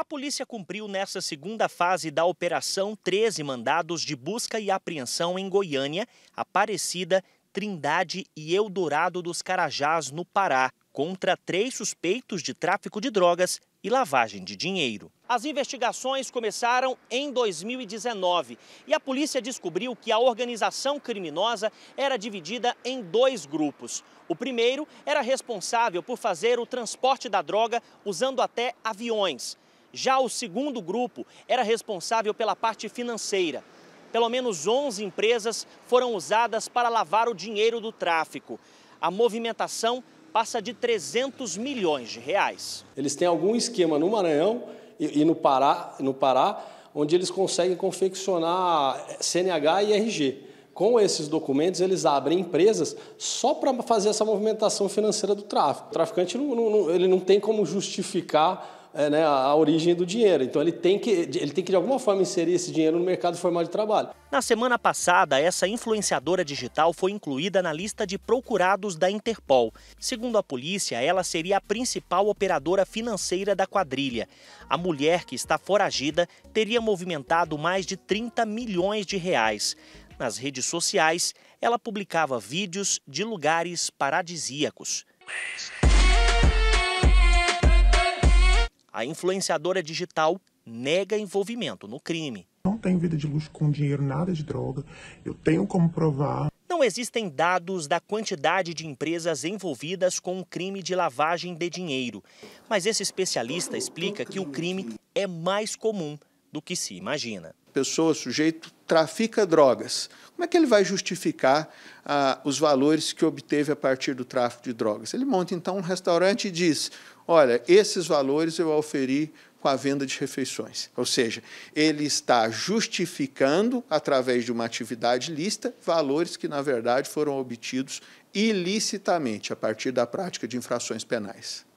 A polícia cumpriu nessa segunda fase da operação 13 mandados de busca e apreensão em Goiânia, Aparecida, Trindade e Eldorado dos Carajás, no Pará, contra três suspeitos de tráfico de drogas e lavagem de dinheiro. As investigações começaram em 2019 e a polícia descobriu que a organização criminosa era dividida em dois grupos. O primeiro era responsável por fazer o transporte da droga usando até aviões. Já o segundo grupo era responsável pela parte financeira. Pelo menos 11 empresas foram usadas para lavar o dinheiro do tráfico. A movimentação passa de 300 milhões de reais. Eles têm algum esquema no Maranhão e, e no Pará, no Pará, onde eles conseguem confeccionar CNH e RG. Com esses documentos, eles abrem empresas só para fazer essa movimentação financeira do tráfico. O traficante não, não, ele não tem como justificar é, né, a origem do dinheiro. Então ele tem, que, ele tem que, de alguma forma, inserir esse dinheiro no mercado formal de trabalho. Na semana passada, essa influenciadora digital foi incluída na lista de procurados da Interpol. Segundo a polícia, ela seria a principal operadora financeira da quadrilha. A mulher que está foragida teria movimentado mais de 30 milhões de reais. Nas redes sociais, ela publicava vídeos de lugares paradisíacos. A influenciadora digital nega envolvimento no crime. Não tenho vida de luxo com dinheiro, nada de droga. Eu tenho como provar. Não existem dados da quantidade de empresas envolvidas com o crime de lavagem de dinheiro. Mas esse especialista explica que o crime é mais comum do que se imagina pessoa, sujeito, trafica drogas. Como é que ele vai justificar ah, os valores que obteve a partir do tráfico de drogas? Ele monta então um restaurante e diz: Olha, esses valores eu oferi com a venda de refeições. Ou seja, ele está justificando, através de uma atividade lícita, valores que, na verdade, foram obtidos ilicitamente a partir da prática de infrações penais.